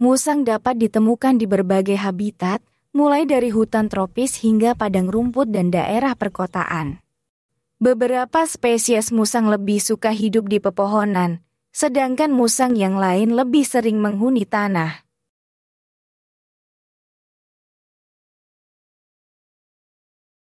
Musang dapat ditemukan di berbagai habitat, mulai dari hutan tropis hingga padang rumput dan daerah perkotaan. Beberapa spesies musang lebih suka hidup di pepohonan, sedangkan musang yang lain lebih sering menghuni tanah.